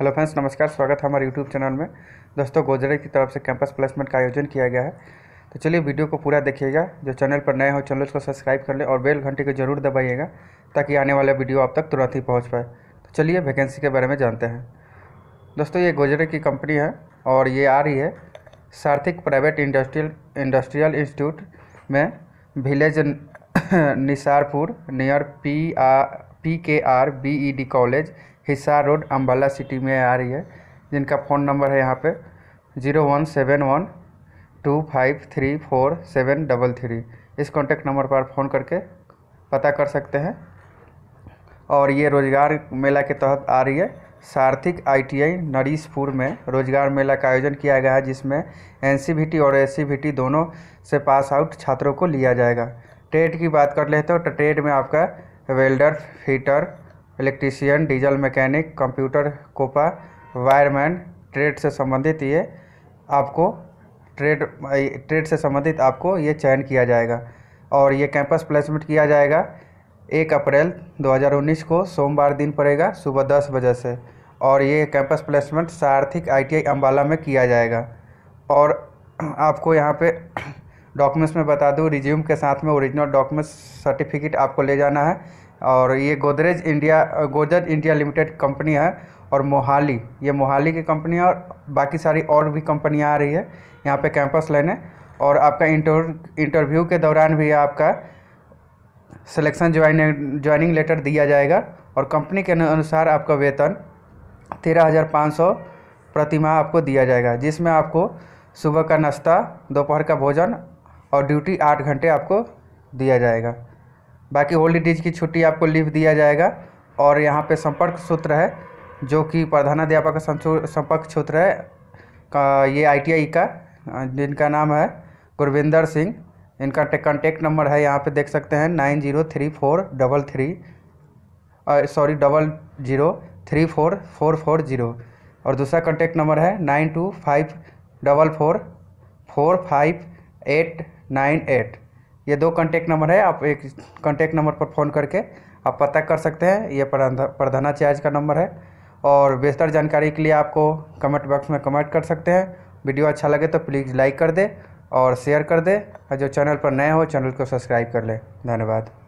hello friends नमस्कार स्वागत है हमारे यूट्यूब चैनल में दोस्तों गोजरे की तरफ से कैंपस प्लेसमेंट का आयोजन किया गया है तो चलिए वीडियो को पूरा देखिएगा जो चैनल पर नए हो चैनल को सब्सक्राइब कर लें और बेल घंटे को जरूर दबाइएगा ताकि आने वाला वीडियो आप तक तुरंत ही पहुँच पाए तो चलिए वैकेंसी के बारे में जानते हैं दोस्तों ये गोजरे की कंपनी है और ये आ रही है Sarthik private industrial industrial institute में village Nisarpur near P R P K R B E D college Hisar road Ambala city में आ रही है जिनका फ़ोन नंबर है यहाँ पे zero one seven one two five three four seven double three इस कॉन्टेक्ट नंबर पर फ़ोन करके पता कर सकते हैं और ये रोज़गार मेला के तहत आ रही है सार्थिक आईटीआई नरीशपुर में रोजगार मेला का आयोजन किया गया है जिसमें एनसीबीटी और एस दोनों से पास आउट छात्रों को लिया जाएगा ट्रेड की बात कर लेते हो तो ट्रेड में आपका welder fitter electrician diesel mechanic computer COPA wireman trade से संबंधित ये आपको ट्रेड ट्रेड से संबंधित आपको ये चयन किया जाएगा और ये कैंपस प्लेसमेंट किया जाएगा एक अप्रैल 2019 को सोमवार दिन पड़ेगा सुबह दस बजे से और ये campus placement Sarthik ITI Ambala में किया जाएगा और आपको यहाँ पे डॉक्यूमेंट्स में बता दूँ रिज्यूम के साथ में ओरिजिनल डॉक्यूमेंट्स सर्टिफिकेट आपको ले जाना है और ये Godrej India Godrej India limited company है और मोहाली ये मोहाली की कंपनी है और बाकी सारी और भी कंपनियाँ आ रही है यहाँ पे कैंपस लेने और आपका इंटर इंटरव्यू के दौरान भी आपका सिलेक्शन ज्वाइनिंग ज्वाइनिंग लेटर दिया जाएगा और कंपनी के अनुसार आपका वेतन तेरह हज़ार पाँच सौ प्रतिमाह आपको दिया जाएगा जिसमें आपको सुबह का नाश्ता दोपहर का भोजन और ड्यूटी आठ घंटे आपको दिया जाएगा बाकी होलीडेज की छुट्टी आपको लीव दिया जाएगा और यहाँ पे संपर्क सूत्र है जो कि प्रधानाध्यापक का संपर्क सूत्र है का ये आईटीआई का जिनका नाम है गुरविंदर सिंह इनका कॉन्टेक्ट नंबर है यहाँ पे देख सकते हैं nine zero three four double three sorry double zero three four four four zero और दूसरा कॉन्टेक्ट नंबर है nine two five double four four five eight nine eight ये दो कॉन्टैक्ट नंबर है आप एक कॉन्टैक्ट नंबर पर फ़ोन करके आप पता कर सकते हैं ये प्रधानाचार्य का नंबर है और बेहतर जानकारी के लिए आपको कमेंट बॉक्स में कमेंट कर सकते हैं वीडियो अच्छा लगे तो प्लीज़ लाइक कर दे और शेयर कर दे और जो चैनल पर नए हो चैनल को सब्सक्राइब कर लें धन्यवाद